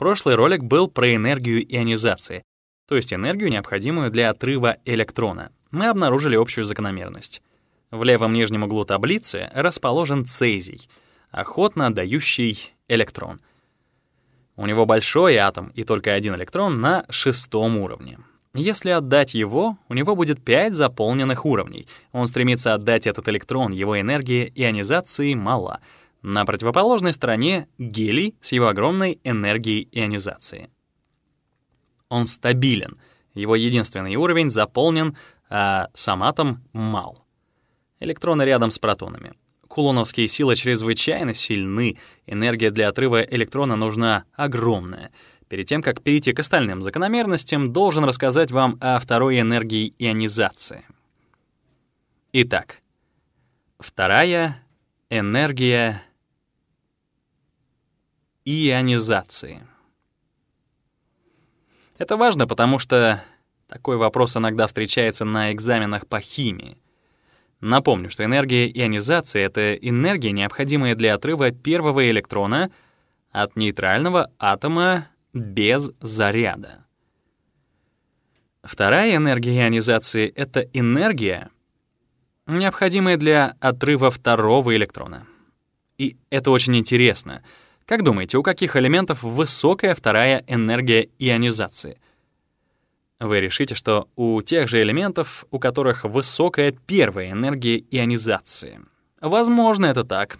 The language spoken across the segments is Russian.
Прошлый ролик был про энергию ионизации, то есть энергию, необходимую для отрыва электрона. Мы обнаружили общую закономерность. В левом нижнем углу таблицы расположен цезий, охотно отдающий электрон. У него большой атом и только один электрон на шестом уровне. Если отдать его, у него будет 5 заполненных уровней. Он стремится отдать этот электрон, его энергия ионизации мала — на противоположной стороне — гелий с его огромной энергией ионизации. Он стабилен, его единственный уровень заполнен, а сам атом мал. Электроны рядом с протонами. Кулоновские силы чрезвычайно сильны, энергия для отрыва электрона нужна огромная. Перед тем, как перейти к остальным закономерностям, должен рассказать вам о второй энергии ионизации. Итак, вторая энергия ионизации. Это важно, потому что такой вопрос иногда встречается на экзаменах по химии. Напомню, что энергия ионизации — это энергия, необходимая для отрыва первого электрона от нейтрального атома без заряда. Вторая энергия ионизации — это энергия, необходимая для отрыва второго электрона. И это очень интересно — как думаете, у каких элементов высокая вторая энергия ионизации? Вы решите, что у тех же элементов, у которых высокая первая энергия ионизации. Возможно, это так.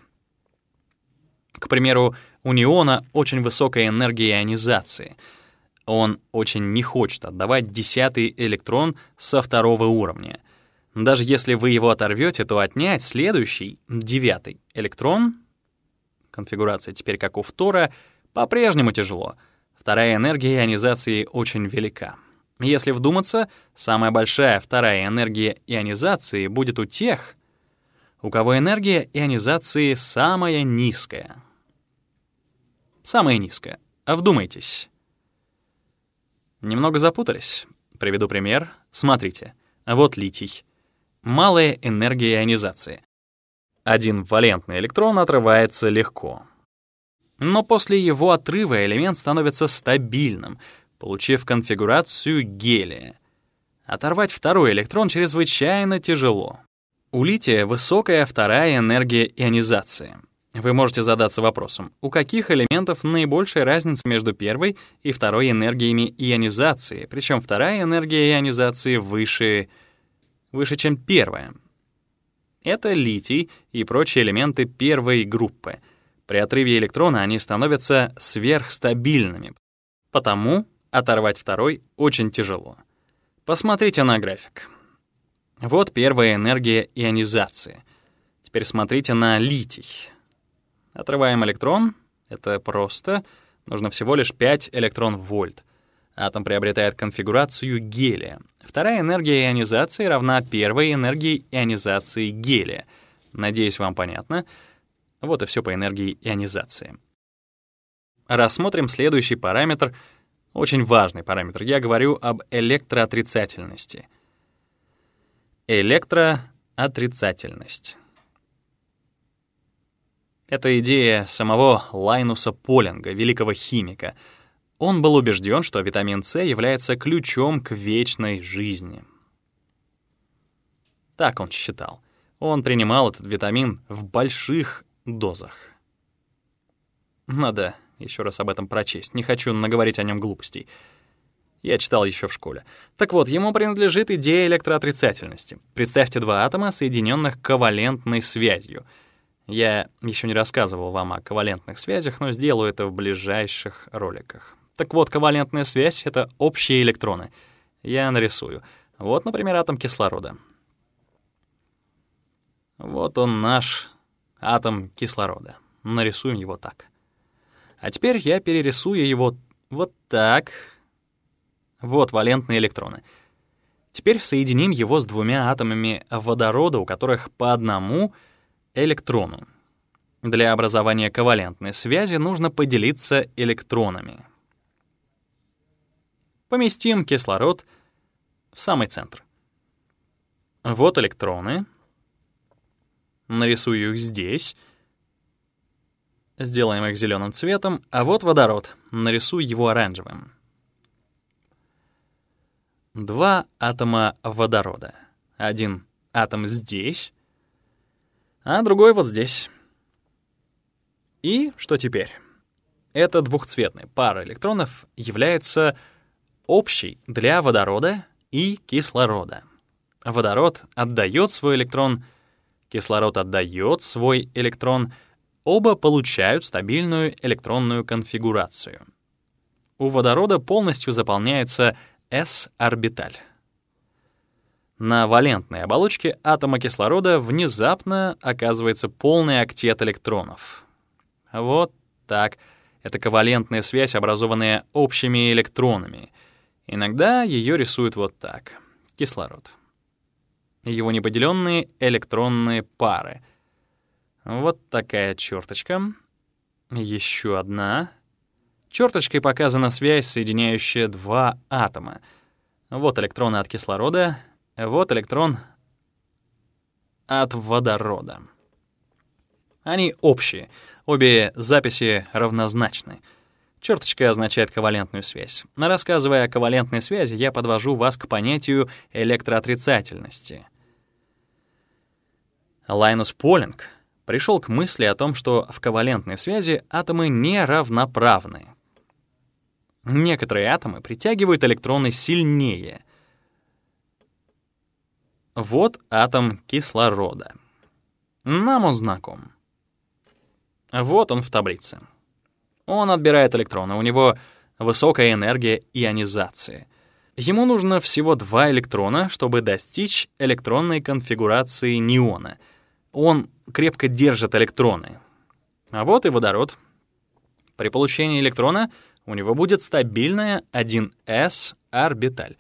К примеру, у неона очень высокая энергия ионизации. Он очень не хочет отдавать десятый электрон со второго уровня. Даже если вы его оторвете, то отнять следующий, девятый электрон конфигурации теперь как у фтора, по-прежнему тяжело. Вторая энергия ионизации очень велика. Если вдуматься, самая большая вторая энергия ионизации будет у тех, у кого энергия ионизации самая низкая. Самая низкая. А вдумайтесь. Немного запутались. Приведу пример. Смотрите. Вот литий. Малая энергия ионизации. Один валентный электрон отрывается легко. Но после его отрыва элемент становится стабильным, получив конфигурацию гелия. Оторвать второй электрон чрезвычайно тяжело. У лития высокая вторая энергия ионизации. Вы можете задаться вопросом, у каких элементов наибольшая разница между первой и второй энергиями ионизации, причем вторая энергия ионизации выше, выше чем первая. Это литий и прочие элементы первой группы. При отрыве электрона они становятся сверхстабильными, потому оторвать второй очень тяжело. Посмотрите на график. Вот первая энергия ионизации. Теперь смотрите на литий. Отрываем электрон. Это просто. Нужно всего лишь 5 электрон-вольт. Атом приобретает конфигурацию гелия. Вторая энергия ионизации равна первой энергии ионизации гелия. Надеюсь, вам понятно. Вот и все по энергии ионизации. Рассмотрим следующий параметр, очень важный параметр. Я говорю об электроотрицательности. Электроотрицательность. Это идея самого Лайнуса Полинга, великого химика — он был убежден, что витамин С является ключом к вечной жизни. Так он считал. Он принимал этот витамин в больших дозах. Надо еще раз об этом прочесть. Не хочу наговорить о нем глупостей. Я читал еще в школе. Так вот, ему принадлежит идея электроотрицательности. Представьте два атома, соединенных ковалентной связью. Я еще не рассказывал вам о ковалентных связях, но сделаю это в ближайших роликах. Так вот, ковалентная связь — это общие электроны. Я нарисую. Вот, например, атом кислорода. Вот он наш атом кислорода. Нарисуем его так. А теперь я перерисую его вот так. Вот валентные электроны. Теперь соединим его с двумя атомами водорода, у которых по одному электрону. Для образования ковалентной связи нужно поделиться электронами поместим кислород в самый центр. Вот электроны. Нарисую их здесь. Сделаем их зеленым цветом, а вот водород. Нарисую его оранжевым. Два атома водорода. Один атом здесь, а другой вот здесь. И что теперь? Это двухцветный пара электронов является общий для водорода и кислорода. Водород отдает свой электрон, кислород отдает свой электрон, оба получают стабильную электронную конфигурацию. У водорода полностью заполняется s-орбиталь. На валентной оболочке атома кислорода внезапно оказывается полный октет электронов. Вот так. Это ковалентная связь, образованная общими электронами — Иногда ее рисуют вот так. Кислород. Его неподеленные электронные пары. Вот такая черточка. Еще одна. Черточкой показана связь, соединяющая два атома. Вот электроны от кислорода, вот электрон от водорода. Они общие, обе записи равнозначны — Черточка означает ковалентную связь. Рассказывая о ковалентной связи, я подвожу вас к понятию электроотрицательности. Лайнус Полинг пришел к мысли о том, что в ковалентной связи атомы не Некоторые атомы притягивают электроны сильнее. Вот атом кислорода. Нам он знаком. Вот он в таблице. Он отбирает электроны, у него высокая энергия ионизации. Ему нужно всего два электрона, чтобы достичь электронной конфигурации неона. Он крепко держит электроны. А вот и водород. При получении электрона у него будет стабильная 1s орбиталь.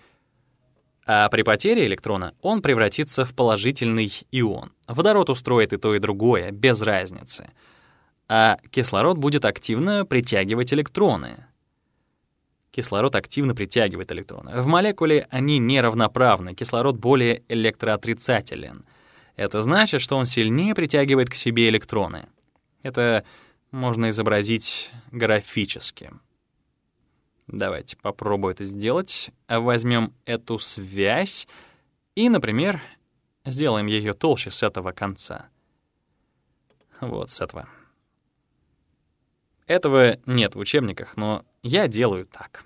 А при потере электрона он превратится в положительный ион. Водород устроит и то, и другое, без разницы — а кислород будет активно притягивать электроны. Кислород активно притягивает электроны. В молекуле они неравноправны, кислород более электроотрицателен. Это значит, что он сильнее притягивает к себе электроны. Это можно изобразить графически. Давайте попробую это сделать. Возьмем эту связь и, например, сделаем ее толще с этого конца. Вот с этого. Этого нет в учебниках, но я делаю так.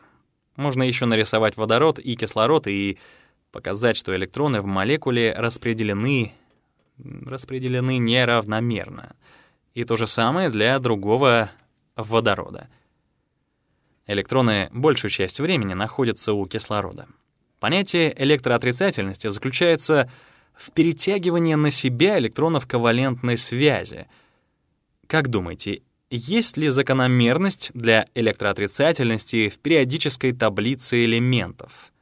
Можно еще нарисовать водород и кислород и показать, что электроны в молекуле распределены, распределены неравномерно. И то же самое для другого водорода. Электроны большую часть времени находятся у кислорода. Понятие электроотрицательности заключается в перетягивании на себя электронов ковалентной связи. Как думаете, есть ли закономерность для электроотрицательности в периодической таблице элементов?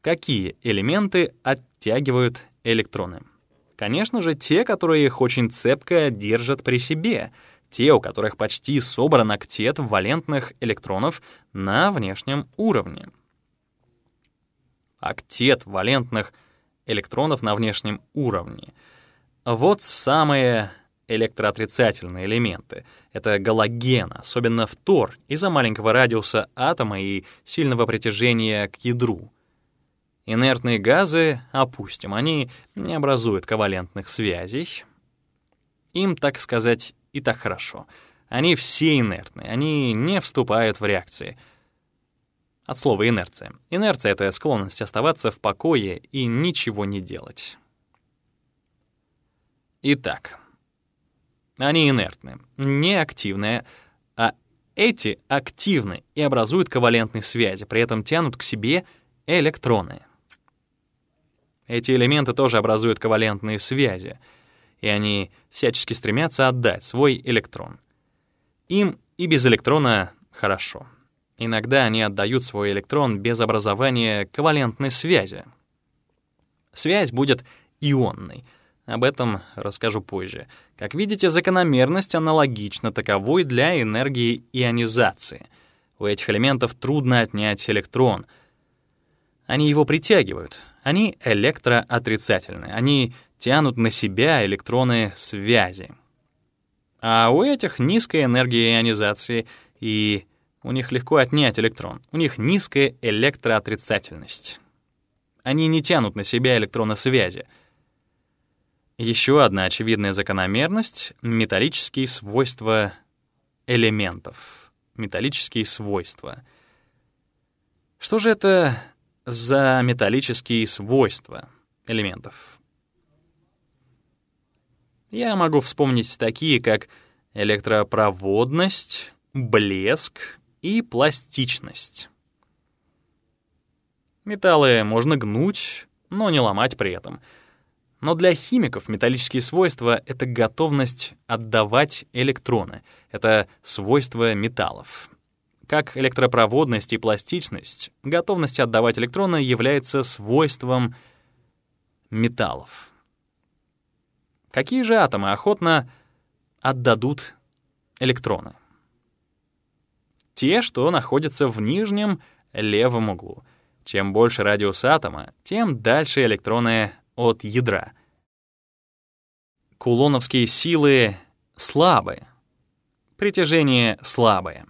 Какие элементы оттягивают электроны? Конечно же, те, которые их очень цепко держат при себе, те, у которых почти собран октет валентных электронов на внешнем уровне. Октет валентных электронов на внешнем уровне. Вот самые электроотрицательные элементы. Это галоген, особенно фтор, из-за маленького радиуса атома и сильного притяжения к ядру. Инертные газы опустим, они не образуют ковалентных связей. Им, так сказать, и так хорошо. Они все инертные, они не вступают в реакции. От слова «инерция». Инерция — это склонность оставаться в покое и ничего не делать. Итак, они инертны, неактивные, а эти активны и образуют ковалентные связи, при этом тянут к себе электроны. Эти элементы тоже образуют ковалентные связи, и они всячески стремятся отдать свой электрон. Им и без электрона хорошо. Иногда они отдают свой электрон без образования ковалентной связи. Связь будет ионной — об этом расскажу позже. Как видите, закономерность аналогична таковой для энергии ионизации. У этих элементов трудно отнять электрон. Они его притягивают. Они электроотрицательны. Они тянут на себя электроны связи. А у этих низкая энергия ионизации, и у них легко отнять электрон. У них низкая электроотрицательность. Они не тянут на себя электроны связи — еще одна очевидная закономерность — металлические свойства элементов. Металлические свойства. Что же это за металлические свойства элементов? Я могу вспомнить такие, как электропроводность, блеск и пластичность. Металлы можно гнуть, но не ломать при этом — но для химиков металлические свойства — это готовность отдавать электроны. Это свойство металлов. Как электропроводность и пластичность, готовность отдавать электроны является свойством металлов. Какие же атомы охотно отдадут электроны? Те, что находятся в нижнем левом углу. Чем больше радиус атома, тем дальше электроны от ядра. Кулоновские силы слабы. Притяжение слабое.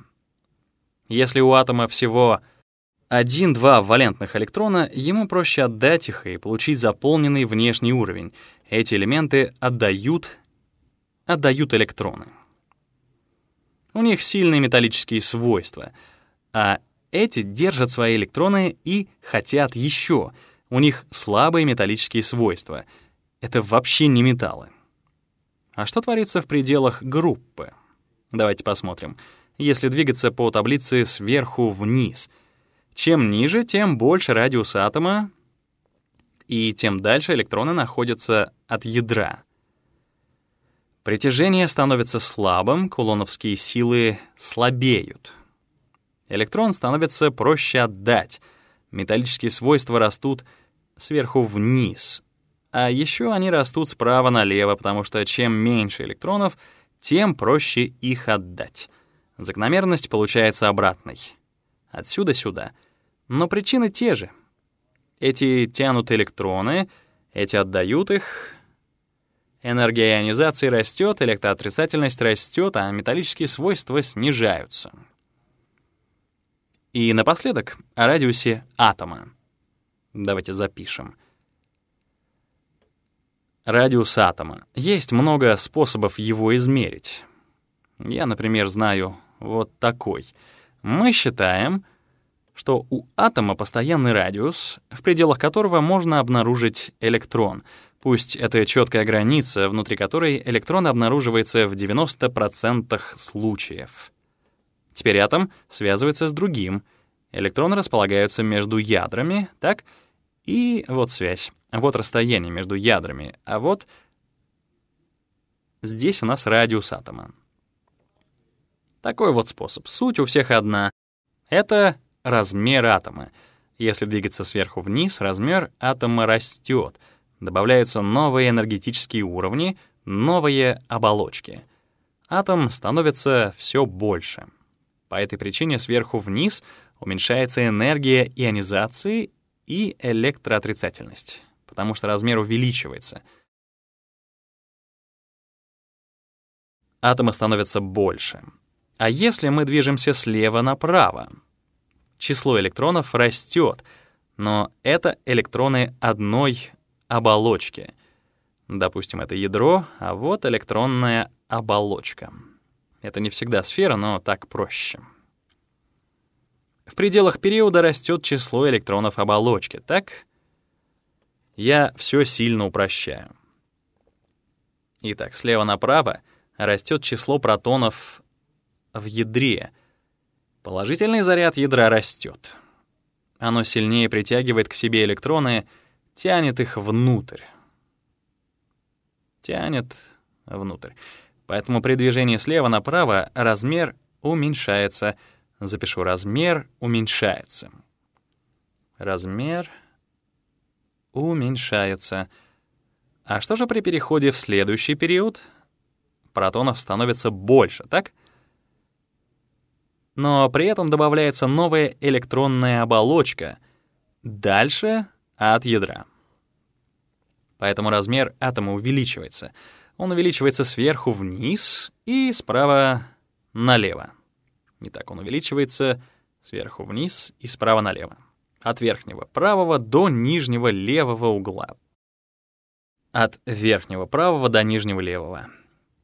Если у атома всего 1-2 валентных электрона, ему проще отдать их и получить заполненный внешний уровень. Эти элементы отдают, отдают электроны. У них сильные металлические свойства, а эти держат свои электроны и хотят еще — у них слабые металлические свойства. Это вообще не металлы. А что творится в пределах группы? Давайте посмотрим. Если двигаться по таблице сверху вниз, чем ниже, тем больше радиус атома, и тем дальше электроны находятся от ядра. Притяжение становится слабым, кулоновские силы слабеют. Электрон становится проще отдать — Металлические свойства растут сверху вниз. А еще они растут справа налево, потому что чем меньше электронов, тем проще их отдать. Закономерность получается обратной. Отсюда сюда. Но причины те же. Эти тянут электроны, эти отдают их. Энергия ионизации растет, электроотрицательность растет, а металлические свойства снижаются. И напоследок о радиусе атома. Давайте запишем. Радиус атома. Есть много способов его измерить. Я, например, знаю вот такой. Мы считаем, что у атома постоянный радиус, в пределах которого можно обнаружить электрон. Пусть это четкая граница, внутри которой электрон обнаруживается в 90% случаев. Теперь атом связывается с другим. Электроны располагаются между ядрами, так? И вот связь. Вот расстояние между ядрами. А вот здесь у нас радиус атома. Такой вот способ. Суть у всех одна. Это размер атома. Если двигаться сверху вниз, размер атома растет. Добавляются новые энергетические уровни, новые оболочки. Атом становится все больше. По этой причине сверху вниз уменьшается энергия ионизации и электроотрицательность, потому что размер увеличивается. Атомы становятся больше. А если мы движемся слева направо? Число электронов растет, но это электроны одной оболочки. Допустим, это ядро, а вот электронная оболочка — это не всегда сфера, но так проще. В пределах периода растет число электронов оболочки, так? Я все сильно упрощаю. Итак, слева направо растет число протонов в ядре. Положительный заряд ядра растет. Оно сильнее притягивает к себе электроны, тянет их внутрь. Тянет внутрь. Поэтому при движении слева направо размер уменьшается. Запишу «размер уменьшается». Размер уменьшается. А что же при переходе в следующий период? Протонов становится больше, так? Но при этом добавляется новая электронная оболочка дальше от ядра. Поэтому размер атома увеличивается — он увеличивается сверху вниз и справа налево. Не так, он увеличивается сверху вниз и справа налево. От верхнего правого до нижнего левого угла. От верхнего правого до нижнего левого.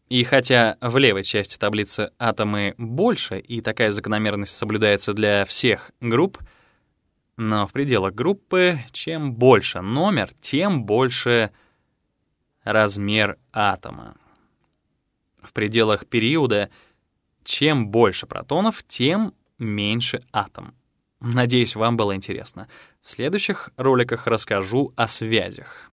И хотя в левой части таблицы атомы больше, и такая закономерность соблюдается для всех групп, но в пределах группы чем больше номер, тем больше атомов размер атома. В пределах периода чем больше протонов, тем меньше атом. Надеюсь, вам было интересно. В следующих роликах расскажу о связях.